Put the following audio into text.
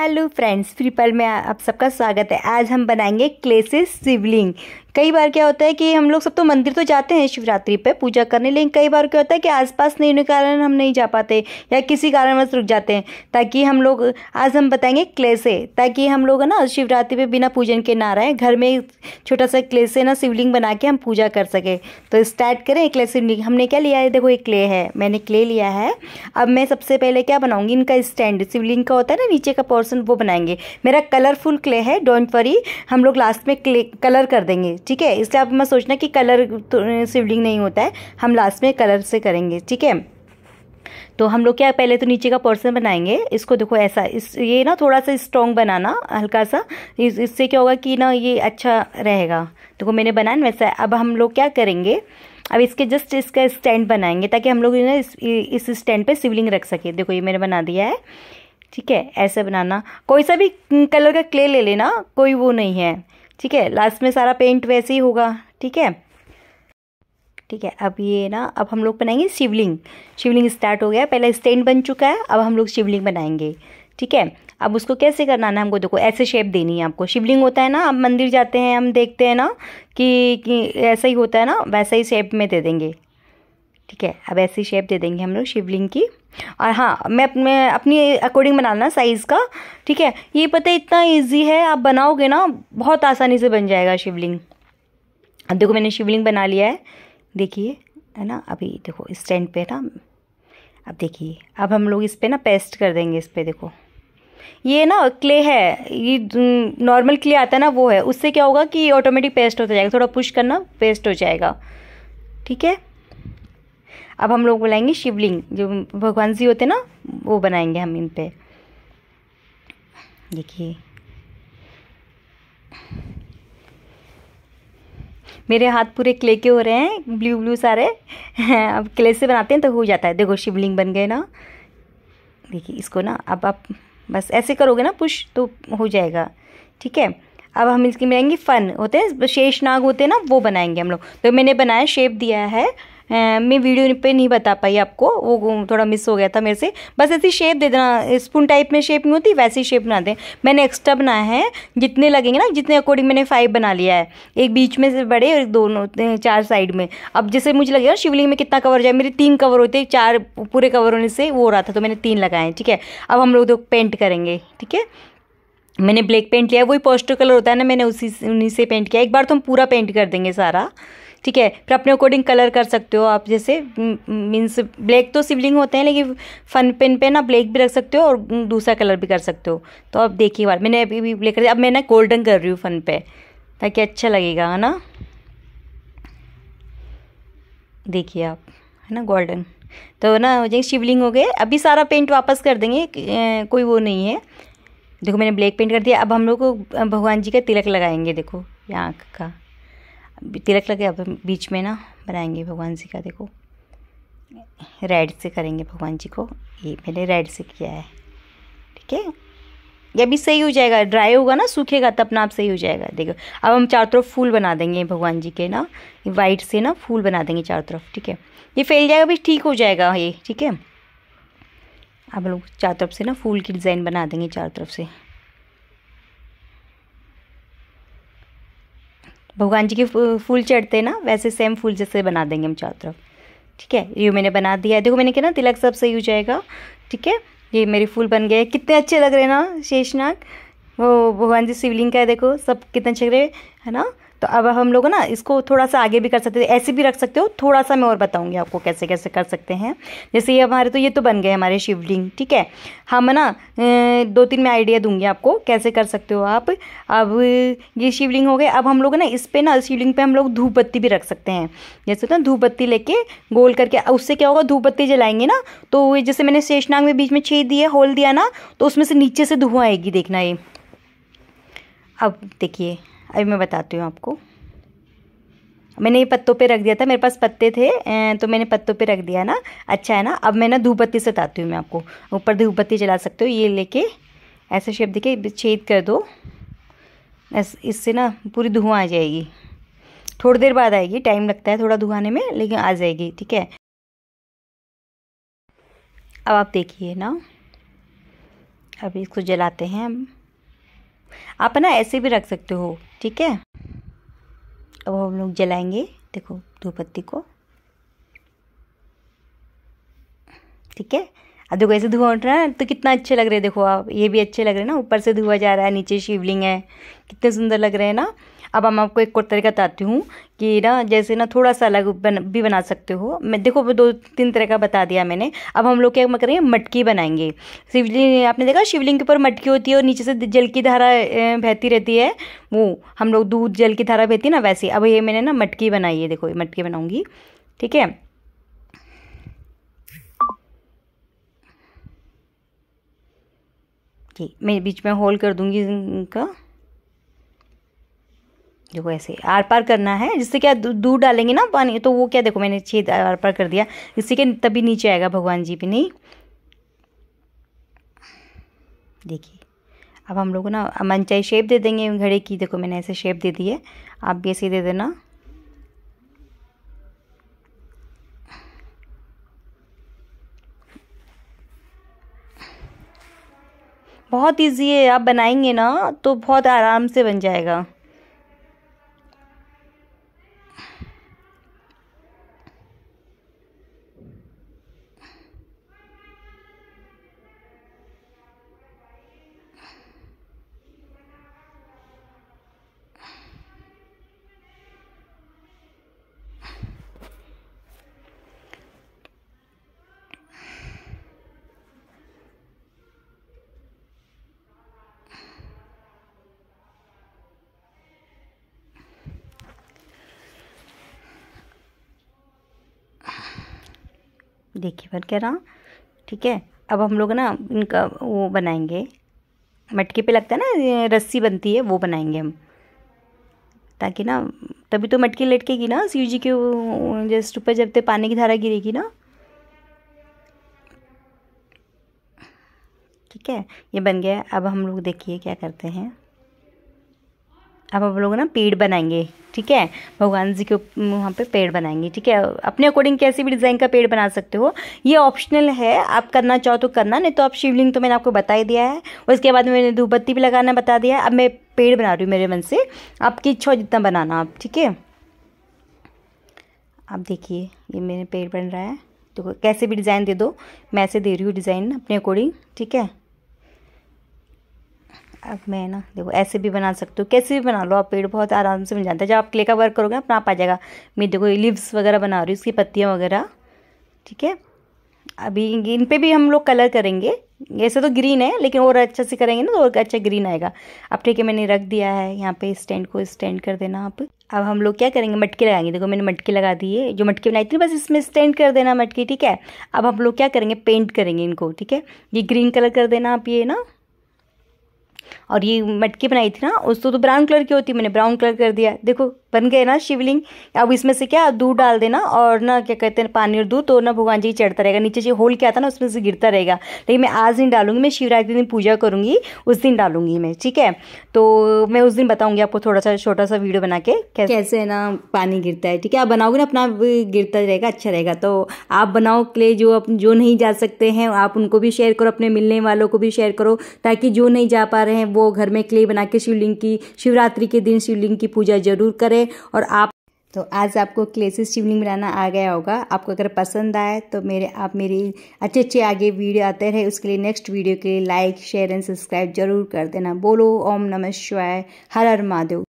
hello friends फ्रीपल में आप सबका स्वागत है आज हम बनाएंगे क्ले से शिवलिंग कई बार क्या होता है कि हम लोग सब तो मंदिर तो जाते हैं शिवरात्रि पे पूजा करने लेकिन कई बार क्या होता है कि आसपास नहीं होने के कारण हम नहीं जा पाते या किसी कारणवश रुक जाते हैं ताकि हम लोग आज हम बताएंगे क्ले से ताकि हम लोग ना शिवरात्रि पे बिना पूजन के ना रहें घर में छोटा सा क्ले से ना शिवलिंग बना के हम पूजा कर सकें तो स्टार्ट करें क्ले शिवलिंग हमने क्या लिया है देखो एक क्ले है मैंने क्ले लिया है अब मैं सबसे पहले क्या बनाऊँगी इनका स्टैंड शिवलिंग का होता है ना नीचे का पोर्स पसंद वो बनाएंगे मेरा कलरफुल क्ले है डोंट वरी हम लोग लास्ट में क्ले कलर कर देंगे ठीक है इसलिए आप मैं सोचना कि कलर तो सिवलिंग नहीं होता है हम लास्ट में कलर से करेंगे ठीक है तो हम लोग क्या पहले तो नीचे का पोर्सन बनाएंगे इसको देखो ऐसा इस ये ना थोड़ा सा स्ट्रॉन्ग बनाना हल्का सा इस, इससे क्या होगा कि ना ये अच्छा रहेगा देखो मैंने बनाया वैसा अब हम लोग क्या करेंगे अब इसके जस्ट इसका स्टैंड बनाएंगे ताकि हम लोग इस स्टैंड पे सिवलिंग रख सके देखो ये मैंने बना दिया है ठीक है ऐसे बनाना कोई सा भी कलर का क्ले ले लेना कोई वो नहीं है ठीक है लास्ट में सारा पेंट वैसे ही होगा ठीक है ठीक है अब ये ना अब हम लोग बनाएंगे शिवलिंग शिवलिंग स्टार्ट हो गया पहले स्टैंड बन चुका है अब हम लोग शिवलिंग बनाएंगे ठीक है अब उसको कैसे करना है हमको देखो ऐसे शेप देनी है आपको शिवलिंग होता है ना अब मंदिर जाते हैं हम देखते हैं ना कि, कि ऐसा ही होता है ना वैसा ही शेप में दे देंगे ठीक है अब ऐसी शेप दे देंगे हम लोग शिवलिंग की और हाँ मैं अपने अपनी अकॉर्डिंग बनाना साइज़ का ठीक है ये पता है इतना इजी है आप बनाओगे ना बहुत आसानी से बन जाएगा शिवलिंग अब देखो मैंने शिवलिंग बना लिया है देखिए है ना अभी देखो स्टैंड पे ना अब देखिए अब हम लोग इस पर ना पेस्ट कर देंगे इस पर देखो ये ना क्ले है ये नॉर्मल क्ले आता है ना वो है उससे क्या होगा कि ऑटोमेटिक पेस्ट होता जाएगा थोड़ा पुश करना पेस्ट हो जाएगा ठीक है अब हम लोग बुलाएंगे शिवलिंग जो भगवान जी होते ना वो बनाएंगे हम इन पर देखिए मेरे हाथ पूरे क्ले के हो रहे हैं ब्लू ब्लू सारे अब क्ले से बनाते हैं तो हो जाता है देखो शिवलिंग बन गए ना देखिए इसको ना अब आप बस ऐसे करोगे ना पुश तो हो जाएगा ठीक है अब हम इसकी मिलाएंगे फन होते हैं शेष नाग होते हैं ना वो बनाएंगे हम लोग तो मैंने बनाया शेप दिया है मैं वीडियो पे नहीं बता पाई आपको वो थोड़ा मिस हो गया था मेरे से बस ऐसी शेप दे देना स्पून टाइप में शेप नहीं होती वैसी शेप बना दें मैंने एक्स्ट्रा बनाया है जितने लगेंगे ना जितने अकॉर्डिंग मैंने फाइव बना लिया है एक बीच में से बड़े और दोनों चार साइड में अब जैसे मुझे लगेगा शिवलिंग में कितना कवर जाए मेरे तीन कवर होते चार पूरे कवर होने से वो हो रहा था तो मैंने तीन लगाए ठीक है अब हम लोग तो पेंट करेंगे ठीक है मैंने ब्लैक पेंट लिया वही पोस्टर कलर होता है ना मैंने उसी उन्हीं से पेंट किया एक बार तो हम पूरा पेंट कर देंगे सारा ठीक है फिर अपने अकॉर्डिंग कलर कर सकते हो आप जैसे मीन्स ब्लैक तो सिवलिंग होते हैं लेकिन फन पेन पे ना ब्लैक भी रख सकते हो और दूसरा कलर भी कर सकते हो तो अब देखिए बार मैंने अभी भी ब्लैक कर दिया अब मैं ना गोल्डन कर रही हूँ फन पे ताकि अच्छा लगेगा है ना देखिए आप है ना गोल्डन तो ना हो जाएंगे शिवलिंग हो गए अभी सारा पेंट वापस कर देंगे कोई वो नहीं है देखो मैंने ब्लैक पेंट कर दिया अब हम लोग को भगवान जी का तिलक लगाएंगे देखो ये आँख का तिलक लगे अब बीच में ना बनाएंगे भगवान जी का देखो रेड से करेंगे भगवान जी को ये मैंने रेड से किया है ठीक है ये भी सही हो जाएगा ड्राई होगा ना सूखेगा तब ना आप सही हो जाएगा देखो अब हम चारों तरफ फूल बना देंगे भगवान जी के ना वाइट से ना फूल बना देंगे चारों तरफ ठीक है ये फैल जाएगा भी ठीक हो जाएगा ये ठीक है आप लोग चारों तरफ से ना फूल की डिज़ाइन बना देंगे चारों तरफ से भगवान जी के फूल चढ़ते हैं ना वैसे सेम फूल जैसे बना देंगे हम चारों तरफ ठीक है ये मैंने बना दिया है देखो मैंने कहा ना तिलक सब सही हो जाएगा ठीक है ये मेरे फूल बन गए कितने अच्छे लग रहे हैं ना शेषनाग वो भगवान जी शिवलिंग का है देखो सब कितने अच्छे लग रहे हैं है ना तो अब हम लोग ना इसको थोड़ा सा आगे भी कर सकते ऐसे भी रख सकते हो थोड़ा सा मैं और बताऊंगी आपको कैसे कैसे कर सकते हैं जैसे ये हमारे तो ये तो बन गए हमारे शिवलिंग ठीक है हम ना दो तीन मैं आइडिया दूंगी आपको कैसे कर सकते हो आप अब ये शिवलिंग हो गए अब हम लोग ना इस पर ना शिवलिंग पे हम लोग धूप बत्ती भी रख सकते हैं जैसे ना धूप बत्ती लेके गोल करके उससे क्या होगा धूप बत्ती जलाएंगे ना तो जैसे मैंने शेषनाग में बीच में छेद दिया होल दिया ना तो उसमें से नीचे से धुआं आएगी देखना ये अब देखिए अभी मैं बताती हूँ आपको मैंने ये पत्तों पे रख दिया था मेरे पास पत्ते थे तो मैंने पत्तों पे रख दिया ना अच्छा है ना अब मैं ना धूपबत्ती सताती हूँ मैं आपको ऊपर धूपबत्ती जला सकते हो ये लेके ऐसे शेप देखे छेद कर दो इससे ना पूरी धुआं आ जाएगी थोड़ी देर बाद आएगी टाइम लगता है थोड़ा धुआने में लेकिन आ जाएगी ठीक है अब आप देखिए ना अभी इसको जलाते हैं हम आप है ना ऐसे भी रख सकते हो ठीक है अब हम लोग जलाएंगे देखो पत्ती को ठीक है अब देखो ऐसे धुआं उठ रहा है तो कितना अच्छे लग रहे हैं देखो आप ये भी अच्छे लग रहे हैं ना ऊपर से धुआं जा रहा है नीचे शिवलिंग है कितने सुंदर लग रहे हैं ना अब हम आपको एक और तरीका बताती हूँ कि ना जैसे ना थोड़ा सा अलग बन, भी बना सकते हो मैं देखो दो तीन तरह का बता दिया मैंने अब हम लोग क्या करेंगे मटकी बनाएंगे शिवलिंग आपने देखा शिवलिंग के ऊपर मटकी होती है और नीचे से जल की धारा बहती रहती है वो हम लोग दूध जल की धारा बहती है ना वैसे अब ये मैंने ना मटकी बनाई है देखो ये मटकी बनाऊँगी ठीक है जी मैं बीच में होल कर दूँगी इनका देखो ऐसे आर पार करना है जिससे क्या दूर डालेंगे ना पानी तो वो क्या देखो मैंने छेद आर पार कर दिया इससे क्या तभी नीचे आएगा भगवान जी भी नहीं देखिए अब हम लोग ना मनचाई शेप दे देंगे घड़े की देखो मैंने ऐसे शेप दे दी है आप भी ऐसे दे देना बहुत इजी है आप बनाएंगे ना तो बहुत आराम से बन जाएगा देखिए भर के रहा ठीक है अब हम लोग ना इनका वो बनाएंगे मटके पे लगता है ना रस्सी बनती है वो बनाएंगे हम ताकि ना तभी तो मटकी लटकेगी ना शिव जी के जस्ट ऊपर जब तक पानी की धारा गिरेगी ना ठीक है ये बन गया अब हम लोग देखिए क्या करते हैं अब हम लोग ना पेड़ बनाएंगे ठीक है भगवान जी के वहाँ पे पेड़ बनाएंगे ठीक है अपने अकॉर्डिंग कैसे भी डिज़ाइन का पेड़ बना सकते हो ये ऑप्शनल है आप करना चाहो तो करना नहीं तो आप शिवलिंग तो मैंने आपको बता ही दिया है उसके बाद मैंने धूपबत्ती बत्ती भी लगाना बता दिया है अब मैं पेड़ बना रही हूँ मेरे मन से आपकी इच्छा जितना बनाना आप ठीक है आप देखिए ये मेरे पेड़ बन रहा है तो कैसे भी डिज़ाइन दे दो मैं ऐसे दे रही हूँ डिज़ाइन अपने अकॉर्डिंग ठीक है अब मैं ना देखो ऐसे भी बना सकती हूँ कैसे भी बना लो आप पेड़ बहुत आराम से मिल जाता है जब आप क्ले का वर्क करोगे अपना आप आ जाएगा मैं देखो लिव्स वगैरह बना रही हूँ इसकी पत्तियाँ वगैरह ठीक है अभी इन पे भी हम लोग कलर करेंगे ऐसे तो ग्रीन है लेकिन और अच्छा से करेंगे ना तो और अच्छा ग्रीन आएगा अब ठीक है मैंने रख दिया है यहाँ पे स्टैंड को स्टैंड कर देना आप अब हम लोग क्या करेंगे मटके लगाएंगे देखो मैंने मटके लगा दिए जो मटके बनाई थी बस इसमें स्टैंड कर देना मटके ठीक है अब हम लोग क्या करेंगे पेंट करेंगे इनको ठीक है ये ग्रीन कलर कर देना आप ये ना और ये मटकी बनाई थी ना उसको तो ब्राउन तो कलर की होती मैंने ब्राउन कलर कर दिया देखो बन गए ना शिवलिंग अब इसमें से क्या दूध डाल देना और ना क्या कहते हैं पानी और दूध तो ना भगवान जी चढ़ता रहेगा नीचे जो होल क्या था ना उसमें से गिरता रहेगा लेकिन मैं आज नहीं डालूंगी मैं शिवरात्रि दिन पूजा करूंगी उस दिन डालूंगी मैं ठीक है तो मैं उस दिन बताऊंगी आपको थोड़ा सा छोटा सा वीडियो बना के कैसे ना पानी गिरता है ठीक है आप बनाओगे ना अपना गिरता रहेगा अच्छा रहेगा तो आप बनाओ के लिए जो जो नहीं जा सकते हैं आप उनको भी शेयर करो अपने मिलने वालों को भी शेयर करो ताकि जो नहीं जा पा रहे हैं हैं वो घर में क्ले बना के शिवलिंग की शिवरात्रि के दिन शिवलिंग की पूजा जरूर करें और आप तो आज आपको क्ले से शिवलिंग बनाना आ गया होगा आपको अगर पसंद आए तो मेरे आप मेरी अच्छे अच्छे आगे वीडियो आते रहे उसके लिए नेक्स्ट वीडियो के लिए लाइक शेयर एंड सब्सक्राइब जरूर कर देना बोलो ओम नमः शिवाय हर हर महादेव